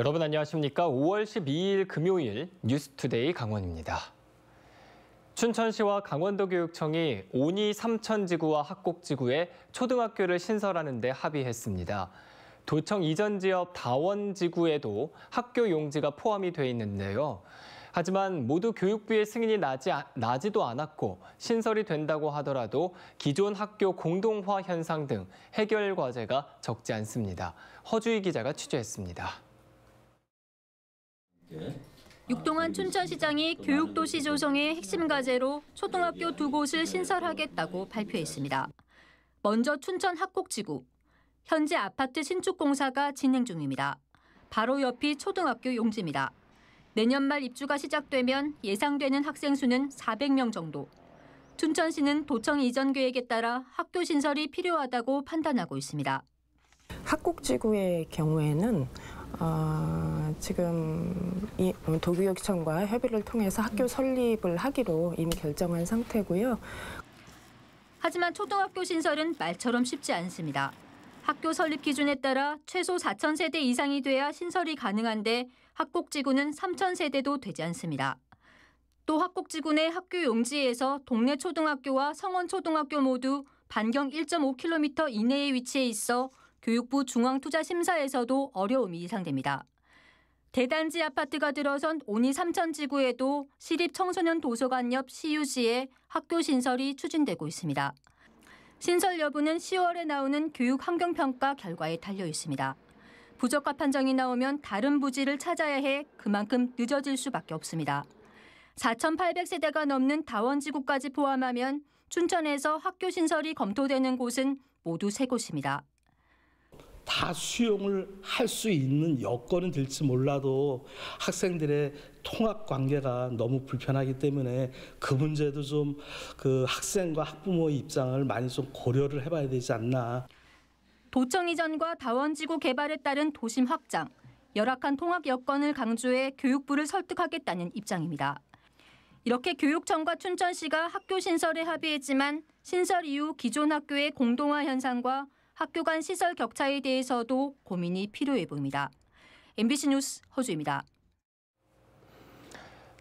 여러분 안녕하십니까? 5월 12일 금요일 뉴스투데이 강원입니다. 춘천시와 강원도교육청이 온이 삼천지구와 학곡지구에 초등학교를 신설하는 데 합의했습니다. 도청 이전 지역 다원지구에도 학교 용지가 포함이 돼 있는데요. 하지만 모두 교육부의 승인이 나지, 나지도 않았고 신설이 된다고 하더라도 기존 학교 공동화 현상 등 해결 과제가 적지 않습니다. 허주희 기자가 취재했습니다. 육동안 아, 춘천시장이 교육도시 조성의 핵심 과제로 초등학교 두 곳을 네, 신설하겠다고 발표했습니다. 네. 먼저 춘천 학곡지구. 현재 아파트 신축 공사가 진행 중입니다. 바로 옆이 초등학교 용지입니다. 내년 말 입주가 시작되면 예상되는 학생 수는 400명 정도. 춘천시는 도청 이전 계획에 따라 학교 신설이 필요하다고 판단하고 있습니다. 학곡지구의 경우에는 어, 지금 이 어, 도교육청과 협의를 통해서 학교 설립을 하기로 이미 결정한 상태고요. 하지만 초등학교 신설은 말처럼 쉽지 않습니다. 학교 설립 기준에 따라 최소 4천 세대 이상이 돼야 신설이 가능한데 학곡지구는 3천 세대도 되지 않습니다. 또 학곡지구내 학교 용지에서 동네 초등학교와 성원 초등학교 모두 반경 1.5km 이내에 위치해 있어 교육부 중앙투자심사에서도 어려움이 예상됩니다. 대단지 아파트가 들어선 오니 삼천 지구에도 시립 청소년 도서관 옆 CUC에 학교 신설이 추진되고 있습니다. 신설 여부는 10월에 나오는 교육 환경평가 결과에 달려 있습니다. 부적합 판정이 나오면 다른 부지를 찾아야 해 그만큼 늦어질 수밖에 없습니다. 4,800세대가 넘는 다원지구까지 포함하면 춘천에서 학교 신설이 검토되는 곳은 모두 세곳입니다 다 수용을 할 수 있는 여건은 될지 몰라도 학생들의 통합 관계가 너무 불편하기 때문에 그 문제도 좀 그 학생과 학부모의 입장을 많이 좀 고려를 해봐야 되지 않나. 도청 이전과 다원지구 개발에 따른 도심 확장, 열악한 통합 여건을 강조해 교육부를 설득하겠다는 입장입니다. 이렇게 교육청과 춘천시가 학교 신설에 합의했지만 신설 이후 기존 학교의 공동화 현상과 학교 간 시설 격차에 대해서도 고민이 필요해 보입니다. MBC 뉴스 허주입니다.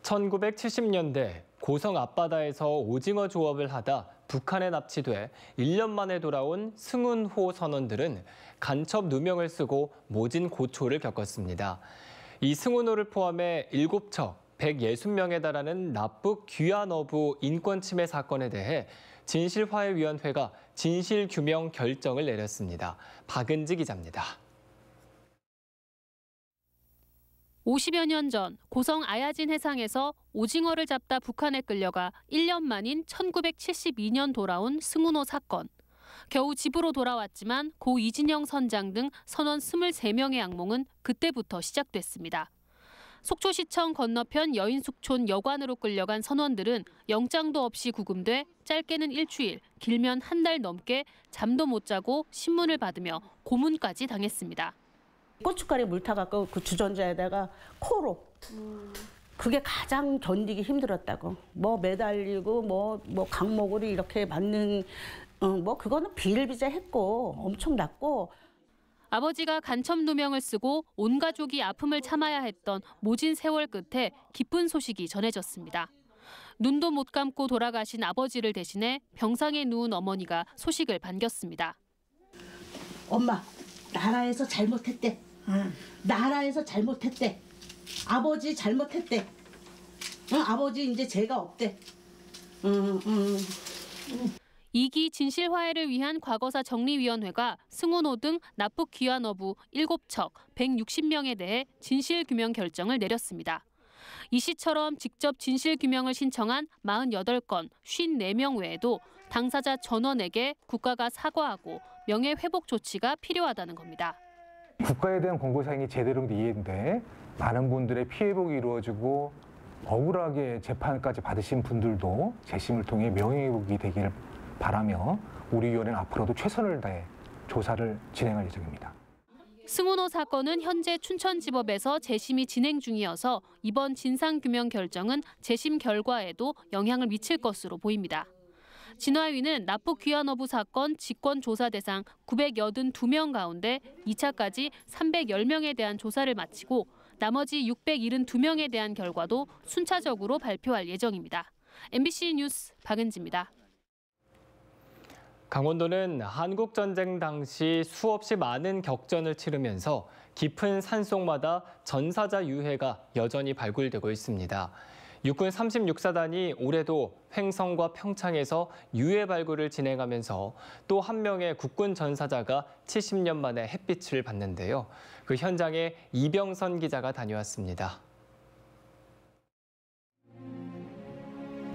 1970년대 고성 앞바다에서 오징어 조업을 하다 북한에 납치돼 1년 만에 돌아온 승운호 선원들은 간첩 누명을 쓰고 모진 고초를 겪었습니다. 이 승운호를 포함해 7척 160명에 달하는 납북 귀환어부 인권침해 사건에 대해 진실화해위원회가 진실규명 결정을 내렸습니다. 박은지 기자입니다. 50여 년 전 고성 아야진 해상에서 오징어를 잡다 북한에 끌려가 1년 만인 1972년 돌아온 승훈호 사건. 겨우 집으로 돌아왔지만 고 이진영 선장 등 선원 23명의 악몽은 그때부터 시작됐습니다. 속초시청 건너편 여인숙촌 여관으로 끌려간 선원들은 영장도 없이 구금돼 짧게는 일주일, 길면 한 달 넘게 잠도 못 자고 신문을 받으며 고문까지 당했습니다. 고춧가루 물타갖그 그 주전자에다가 코로 그게 가장 견디기 힘들었다고 뭐 매달리고 뭐뭐 강목으 이렇게 맞는 어, 뭐 그거는 비일비재했고 엄청 났고. 아버지가 간첩 누명을 쓰고 온 가족이 아픔을 참아야 했던 모진 세월 끝에 기쁜 소식이 전해졌습니다. 눈도 못 감고 돌아가신 아버지를 대신해 병상에 누운 어머니가 소식을 반겼습니다. 엄마, 나라에서 잘못했대. 응. 나라에서 잘못했대. 아버지 잘못했대. 응, 아버지 이제 죄가 없대. 응. 응. 2기 진실 화해를 위한 과거사 정리위원회가 승호노 등 납북 귀환 어부 7척 160명에 대해 진실 규명 결정을 내렸습니다. 이 씨처럼 직접 진실 규명을 신청한 48건 54명 외에도 당사자 전원에게 국가가 사과하고 명예 회복 조치가 필요하다는 겁니다. 국가에 대한 권고사항이 제대로 이해인데 많은 분들의 피해 복이 이루어지고 억울하게 재판까지 받으신 분들도 재심을 통해 명예회복이 되기를 바라며 우리 위원회는 앞으로도 최선을 다해 조사를 진행할 예정입니다. 승훈호 사건은 현재 춘천지법에서 재심이 진행 중이어서 이번 진상규명 결정은 재심 결과에도 영향을 미칠 것으로 보입니다. 진화위는 납북 귀환어부 사건 직권조사 대상 982명 가운데 2차까지 310명에 대한 조사를 마치고 나머지 672명에 대한 결과도 순차적으로 발표할 예정입니다. MBC 뉴스 박은지입니다. 강원도는 한국전쟁 당시 수없이 많은 격전을 치르면서 깊은 산속마다 전사자 유해가 여전히 발굴되고 있습니다. 육군 36사단이 올해도 횡성과 평창에서 유해 발굴을 진행하면서 또 한 명의 국군 전사자가 70년 만에 햇빛을 봤는데요. 그 현장에 이병선 기자가 다녀왔습니다.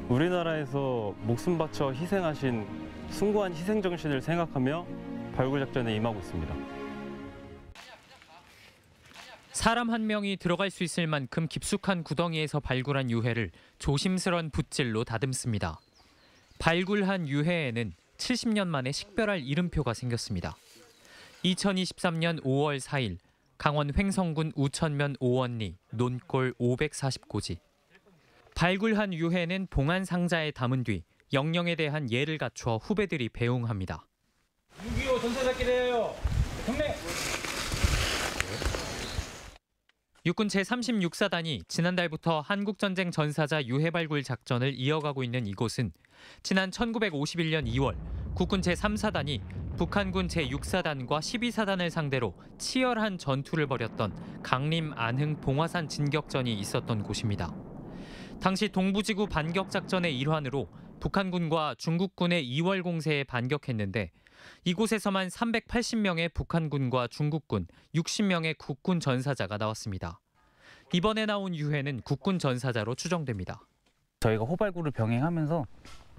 우리나라에서 목숨 바쳐 희생하신 숭고한 희생 정신을 생각하며 발굴 작전에 임하고 있습니다. 사람 한 명이 들어갈 수 있을 만큼 깊숙한 구덩이에서 발굴한 유해를 조심스런 붓질로 다듬습니다. 발굴한 유해에는 70년 만에 식별할 이름표가 생겼습니다. 2023년 5월 4일 강원 횡성군 우천면 오원리 논골 5 4 0지 발굴한 유해는 봉안 상자에 담은 뒤 영령에 대한 예를 갖춰 후배들이 배웅합니다. 6.25 전사자끼리예요. 경례. 육군 제36사단이 지난달부터 한국전쟁 전사자 유해 발굴 작전을 이어가고 있는 이곳은 지난 1951년 2월 국군 제3사단이 북한군 제6사단과 12사단을 상대로 치열한 전투를 벌였던 강림 안흥 봉화산 진격전이 있었던 곳입니다. 당시 동부지구 반격 작전의 일환으로 북한군과 중국군의 2월 공세에 반격했는데 이곳에서만 380명의 북한군과 중국군 60명의 국군 전사자가 나왔습니다. 이번에 나온 유해는 국군 전사자로 추정됩니다. 저희가 호발구를 병행하면서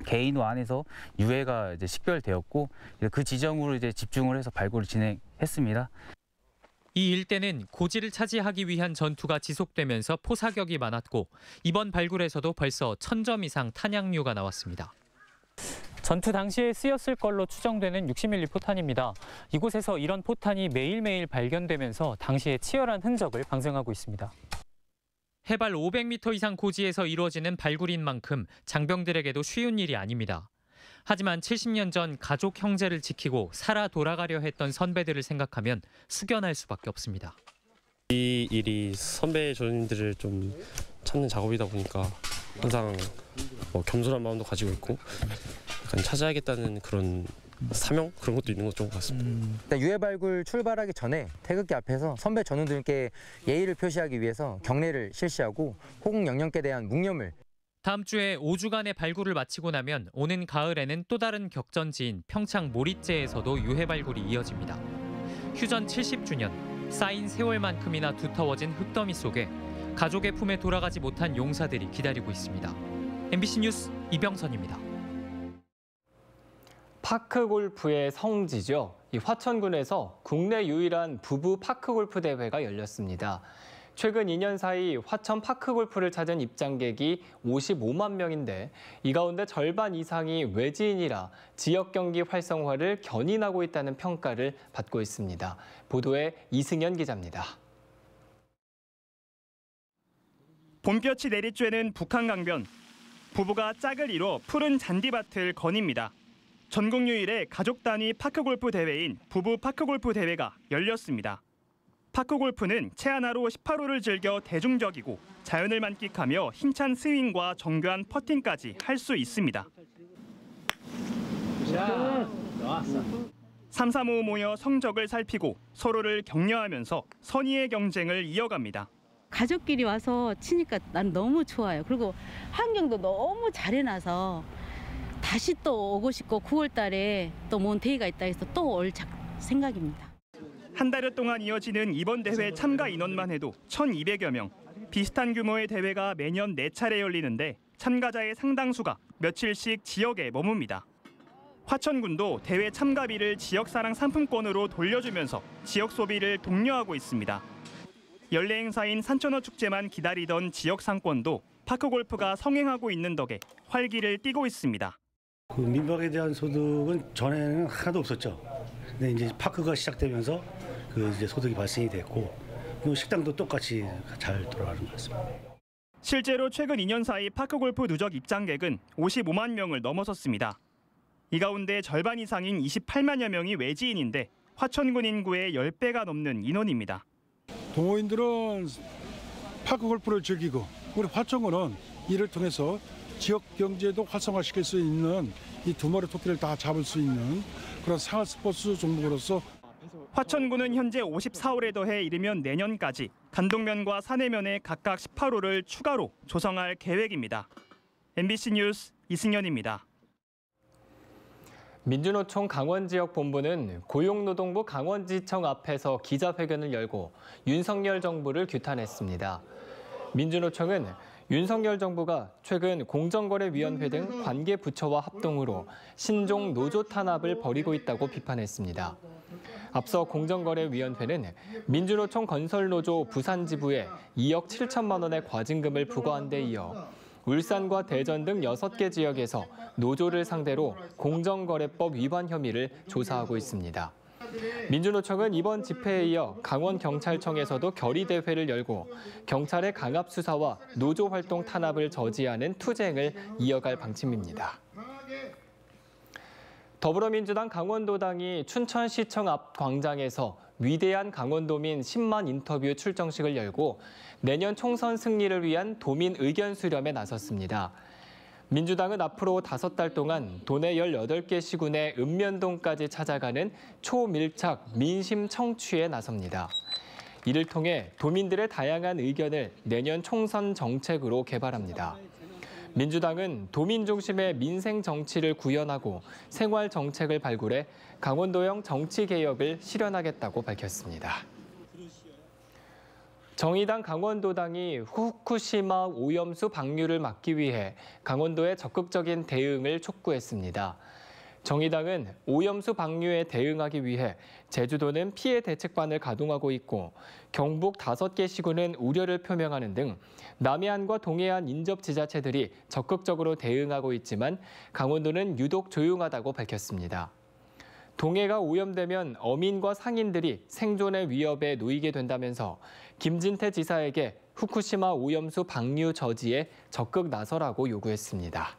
개인 안에서 유해가 이제 식별되었고 그 지점으로 이제 집중을 해서 발굴을 진행했습니다. 이 일대는 고지를 차지하기 위한 전투가 지속되면서 포사격이 많았고 이번 발굴에서도 벌써 천 점 이상 탄약류가 나왔습니다. 전투 당시에 쓰였을 걸로 추정되는 60mm 포탄입니다. 이곳에서 이런 포탄이 매일매일 발견되면서 당시의 치열한 흔적을 방생하고 있습니다. 해발 500m 이상 고지에서 이루어지는 발굴인 만큼 장병들에게도 쉬운 일이 아닙니다. 하지만 70년 전 가족 형제를 지키고 살아 돌아가려 했던 선배들을 생각하면 숙연할 수밖에 없습니다. 이 일이 선배 조님들을 좀 찾는 작업이다 보니까 항상 뭐 겸손한 마음도 가지고 있고 약간 찾아야겠다는 그런 사명 그런 것도 있는 것좀 같습니다. 음. 유해 발굴 출발하기 전에 태극기 앞에서 선배 전우들께 예의를 표시하기 위해서 경례를 실시하고 호 영령께 대한 묵념을 다음 주에 5주간의 발굴을 마치고 나면 오는 가을에는 또 다른 격전지인 평창 모리째에서도 유해 발굴이 이어집니다. 휴전 70주년, 쌓인 세월만큼이나 두터워진 흙더미 속에 가족의 품에 돌아가지 못한 용사들이 기다리고 있습니다. MBC 뉴스 이병선입니다. 파크 골프의 성지죠. 이 화천군에서 국내 유일한 부부 파크 골프 대회가 열렸습니다. 최근 2년 사이 화천 파크골프를 찾은 입장객이 55만 명인데 이 가운데 절반 이상이 외지인이라 지역 경기 활성화를 견인하고 있다는 평가를 받고 있습니다. 보도에 이승현 기자입니다. 봄볕이 내리쬐는 북한 강변. 부부가 짝을 이뤄 푸른 잔디밭을 거닙니다. 전국 유일의 가족 단위 파크골프 대회인 부부 파크골프 대회가 열렸습니다. 파크 골프는 채 하나로 1 8호를 즐겨 대중적이고 자연을 만끽하며 힘찬 스윙과 정교한 퍼팅까지 할 수 있습니다. 335 모여 성적을 살피고 서로를 격려하면서 선의의 경쟁을 이어갑니다. 가족끼리 와서 치니까 난 너무 좋아요. 그리고 환경도 너무 잘해놔서 다시 또 오고 싶고 9월 달에 또 몬테이가 있다 해서 또올 생각입니다. 한달여 동안 이어지는 이번 대회 참가 인원만 해도 1,200여 명. 비슷한 규모의 대회가 매년 4차례 열리는데 참가자의 상당수가 며칠씩 지역에 머뭅니다. 화천군도 대회 참가비를 지역사랑 상품권으로 돌려주면서 지역 소비를 독려하고 있습니다. 연례 행사인 산천어 축제만 기다리던 지역 상권도 파크골프가 성행하고 있는 덕에 활기를 띠고 있습니다. 그 민박에 대한 소득은 전에는 하나도 없었죠. 근데 이제 파크가 시작되면서 그 이제 소득이 발생이 됐고 식당도 똑같이 잘 돌아가는 것 같습니다. 실제로 최근 2년 사이 파크골프 누적 입장객은 55만 명을 넘어섰습니다. 이 가운데 절반 이상인 28만여 명이 외지인인데 화천군 인구의 10배가 넘는 인원입니다. 동호인들은 파크골프를 즐기고 우리 화천군은 이를 통해서 지역 경제도 활성화시킬 수 있는 이 두 마리 토끼를 다 잡을 수 있는 그런 생활 스포츠 종목으로서 화천군은 현재 5 4호에 더해 이르면 내년까지 단독면과 사내면에 각각 18호를 추가로 조성할 계획입니다. MBC 뉴스 이승현입니다. 민주노총 강원지역본부는 고용노동부 강원지청 앞에서 기자회견을 열고 윤석열 정부를 규탄했습니다. 민주노총은 윤석열 정부가 최근 공정거래위원회 등 음. 관계 부처와 합동으로 신종 노조 탄압을 벌이고 있다고 비판했습니다. 앞서 공정거래위원회는 민주노총 건설노조 부산지부에 2억 7천만 원의 과징금을 부과한 데 이어 울산과 대전 등 6개 지역에서 노조를 상대로 공정거래법 위반 혐의를 조사하고 있습니다. 민주노총은 이번 집회에 이어 강원경찰청에서도 결의대회를 열고 경찰의 강압 수사와 노조 활동 탄압을 저지하는 투쟁을 이어갈 방침입니다. 더불어민주당 강원도당이 춘천시청 앞 광장에서 위대한 강원도민 10만 인터뷰 출정식을 열고 내년 총선 승리를 위한 도민 의견 수렴에 나섰습니다. 민주당은 앞으로 다섯 달 동안 도내 18개 시군의 읍면동까지 찾아가는 초밀착 민심 청취에 나섭니다. 이를 통해 도민들의 다양한 의견을 내년 총선 정책으로 개발합니다. 민주당은 도민 중심의 민생 정치를 구현하고 생활 정책을 발굴해 강원도형 정치 개혁을 실현하겠다고 밝혔습니다. 정의당 강원도당이 후쿠시마 오염수 방류를 막기 위해 강원도에 적극적인 대응을 촉구했습니다. 정의당은 오염수 방류에 대응하기 위해 제주도는 피해 대책반을 가동하고 있고 경북 다섯 개 시군은 우려를 표명하는 등 남해안과 동해안 인접 지자체들이 적극적으로 대응하고 있지만 강원도는 유독 조용하다고 밝혔습니다. 동해가 오염되면 어민과 상인들이 생존의 위협에 놓이게 된다면서 김진태 지사에게 후쿠시마 오염수 방류 저지에 적극 나서라고 요구했습니다.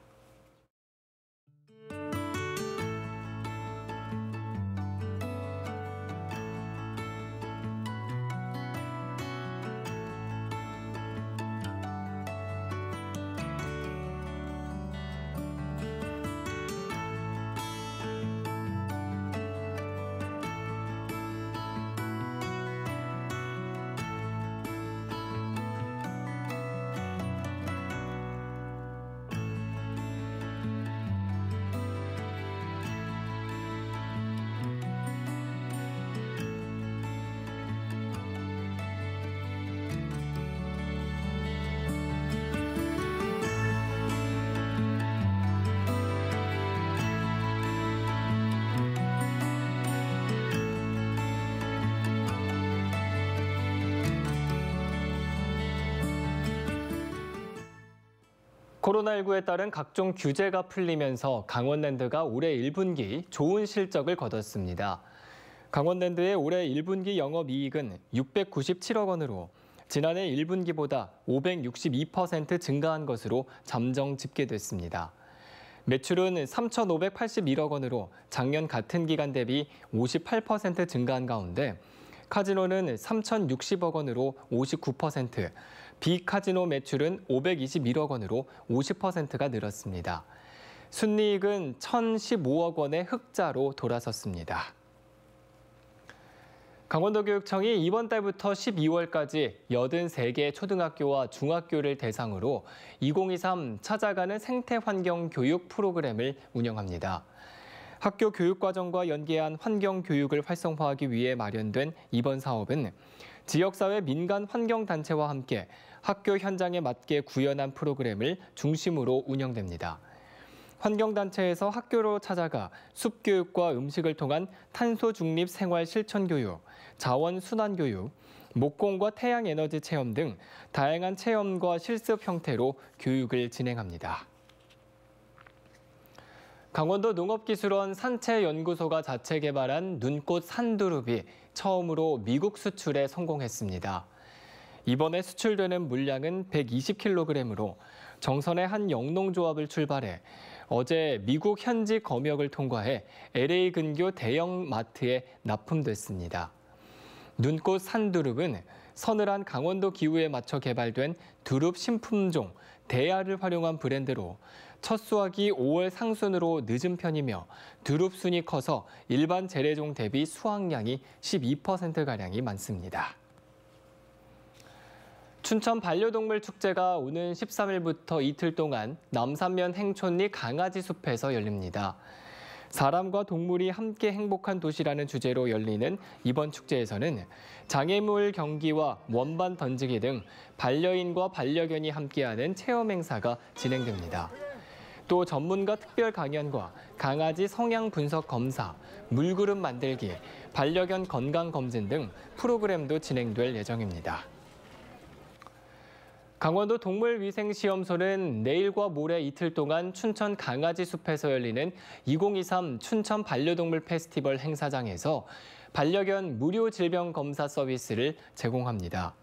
코로나19에 따른 각종 규제가 풀리면서 강원랜드가 올해 1분기 좋은 실적을 거뒀습니다. 강원랜드의 올해 1분기 영업이익은 697억 원으로 지난해 1분기보다 562% 증가한 것으로 잠정 집계됐습니다. 매출은 3,581억 원으로 작년 같은 기간 대비 58% 증가한 가운데 카지노는 3,060억 원으로 59%, 비카지노 매출은 521억 원으로 50%가 늘었습니다. 순이익은 1,015억 원의 흑자로 돌아섰습니다. 강원도교육청이 이번 달부터 12월까지 83개 초등학교와 중학교를 대상으로 2023 찾아가는 생태환경 교육 프로그램을 운영합니다. 학교 교육과정과 연계한 환경교육을 활성화하기 위해 마련된 이번 사업은 지역사회 민간 환경단체와 함께 학교 현장에 맞게 구현한 프로그램을 중심으로 운영됩니다. 환경단체에서 학교로 찾아가 숲교육과 음식을 통한 탄소중립 생활 실천교육, 자원순환교육, 목공과 태양에너지 체험 등 다양한 체험과 실습 형태로 교육을 진행합니다. 강원도 농업기술원 산채연구소가 자체 개발한 눈꽃 산두릅이 처음으로 미국 수출에 성공했습니다. 이번에 수출되는 물량은 120kg으로 정선의 한 영농조합을 출발해 어제 미국 현지 검역을 통과해 LA 근교 대형 마트에 납품됐습니다. 눈꽃 산두릅은 서늘한 강원도 기후에 맞춰 개발된 두릅 신품종 대야를 활용한 브랜드로 첫 수확이 5월 상순으로 늦은 편이며 드룹순이 커서 일반 재래종 대비 수확량이 12%가량이 많습니다. 춘천 반려동물 축제가 오는 13일부터 이틀 동안 남산면 행촌리 강아지 숲에서 열립니다. 사람과 동물이 함께 행복한 도시라는 주제로 열리는 이번 축제에서는 장애물 경기와 원반 던지기 등 반려인과 반려견이 함께하는 체험 행사가 진행됩니다. 또 전문가 특별 강연과 강아지 성향 분석 검사, 물그릇 만들기, 반려견 건강 검진 등 프로그램도 진행될 예정입니다. 강원도 동물위생시험소는 내일과 모레 이틀 동안 춘천 강아지숲에서 열리는 2023 춘천 반려동물 페스티벌 행사장에서 반려견 무료 질병 검사 서비스를 제공합니다.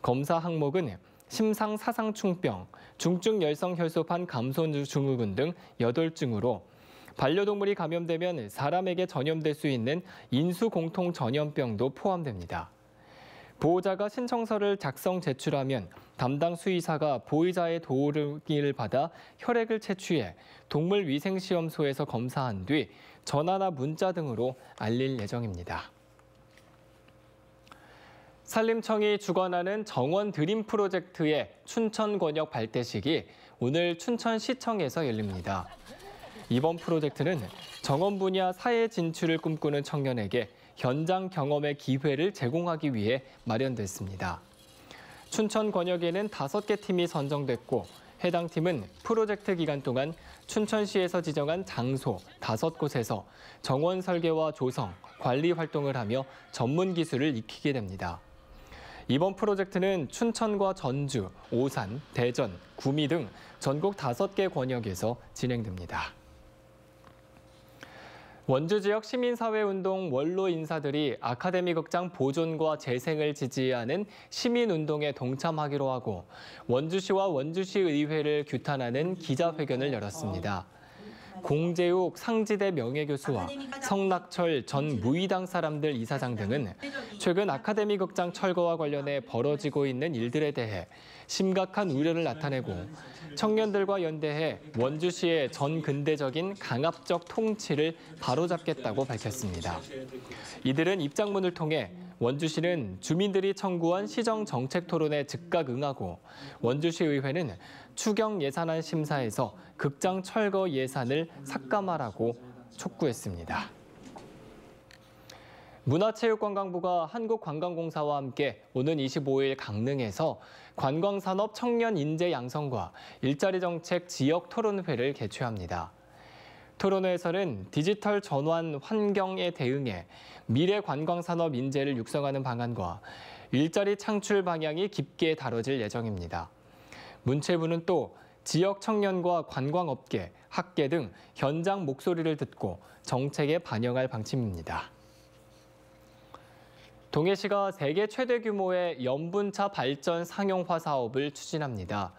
검사 항목은 심상사상충병, 중증열성혈소판 감소증후군 등 8증으로 반려동물이 감염되면 사람에게 전염될 수 있는 인수공통 전염병도 포함됩니다. 보호자가 신청서를 작성 제출하면 담당 수의사가 보호자의 도우를 받아 혈액을 채취해 동물위생시험소에서 검사한 뒤 전화나 문자 등으로 알릴 예정입니다. 산림청이 주관하는 정원 드림 프로젝트의 춘천 권역 발대식이 오늘 춘천시청에서 열립니다. 이번 프로젝트는 정원 분야 사회 진출을 꿈꾸는 청년에게 현장 경험의 기회를 제공하기 위해 마련됐습니다. 춘천 권역에는 5개 팀이 선정됐고 해당 팀은 프로젝트 기간 동안 춘천시에서 지정한 장소 5곳에서 정원 설계와 조성, 관리 활동을 하며 전문 기술을 익히게 됩니다. 이번 프로젝트는 춘천과 전주, 오산, 대전, 구미 등 전국 5개 권역에서 진행됩니다. 원주 지역 시민사회운동 원로 인사들이 아카데미 극장 보존과 재생을 지지하는 시민운동에 동참하기로 하고 원주시와 원주시의회를 규탄하는 기자회견을 열었습니다. 공재욱 상지대 명예교수와 성낙철 전 무의당 사람들 이사장 등은 최근 아카데미 극장 철거와 관련해 아, 벌어지고 있는 일들에 대해 심각한 우려를 나타내고 청년들과 연대해 원주시의 전근대적인 강압적 통치를 바로잡겠다고 밝혔습니다. 이들은 입장문을 통해 원주시는 주민들이 청구한 시정 정책 토론에 즉각 응하고 원주시의회는 추경 예산안 심사에서 극장 철거 예산을 삭감하라고 촉구했습니다. 문화체육관광부가 한국관광공사와 함께 오는 25일 강릉에서 관광산업 청년 인재 양성과 일자리 정책 지역 토론회를 개최합니다. 토론회에서는 디지털 전환 환경에 대응해 미래 관광 산업 인재를 육성하는 방안과 일자리 창출 방향이 깊게 다뤄질 예정입니다. 문체부는 또 지역 청년과 관광업계, 학계 등 현장 목소리를 듣고 정책에 반영할 방침입니다. 동해시가 세계 최대 규모의 염분차 발전 상용화 사업을 추진합니다.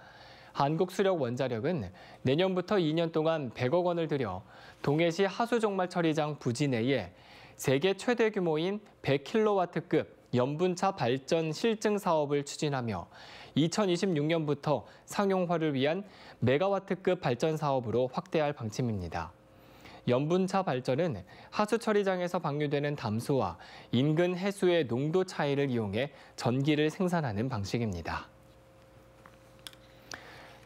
한국수력원자력은 내년부터 2년 동안 100억 원을 들여 동해시 하수종말 처리장 부지 내에 세계 최대 규모인 1 0 0와트급 연분차 발전 실증 사업을 추진하며 2026년부터 상용화를 위한 메가와트급 발전 사업으로 확대할 방침입니다. 연분차 발전은 하수처리장에서 방류되는 담수와 인근 해수의 농도 차이를 이용해 전기를 생산하는 방식입니다.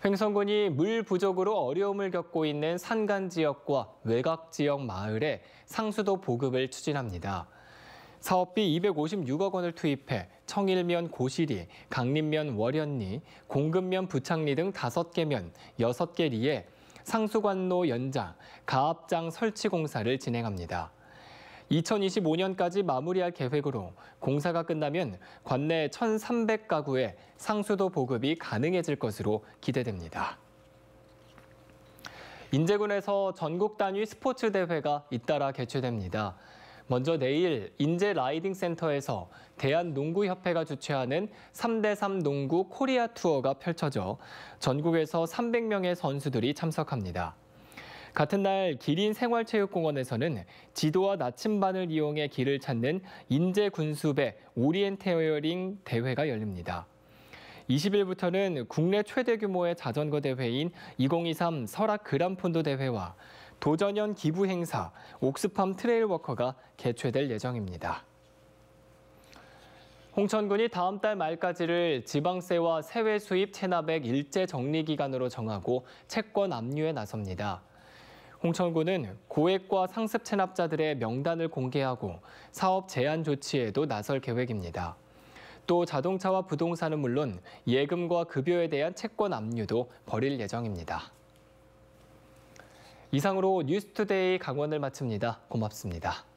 횡성군이 물 부족으로 어려움을 겪고 있는 산간 지역과 외곽 지역 마을에 상수도 보급을 추진합니다. 사업비 256억 원을 투입해 청일면 고시리, 강림면 월현리, 공금면 부창리 등 5개 면 6개 리에 상수관로 연장, 가압장 설치 공사를 진행합니다. 2025년까지 마무리할 계획으로 공사가 끝나면 관내 1,300가구에 상수도 보급이 가능해질 것으로 기대됩니다. 인제군에서 전국 단위 스포츠 대회가 잇따라 개최됩니다. 먼저 내일 인제 라이딩 센터에서 대한농구협회가 주최하는 3대3 농구 코리아 투어가 펼쳐져 전국에서 300명의 선수들이 참석합니다. 같은 날 기린 생활체육공원에서는 지도와 나침반을 이용해 길을 찾는 인재 군수배 오리엔테어링 대회가 열립니다. 20일부터는 국내 최대 규모의 자전거 대회인 2023 설악 그란폰도 대회와 도전연 기부 행사, 옥스팜 트레일워커가 개최될 예정입니다. 홍천군이 다음 달 말까지를 지방세와 세외 수입 체납액 일제 정리 기간으로 정하고 채권 압류에 나섭니다. 홍천군은 고액과 상습 체납자들의 명단을 공개하고 사업 제한 조치에도 나설 계획입니다. 또 자동차와 부동산은 물론 예금과 급여에 대한 채권 압류도 벌일 예정입니다. 이상으로 뉴스투데이 강원을 마칩니다. 고맙습니다.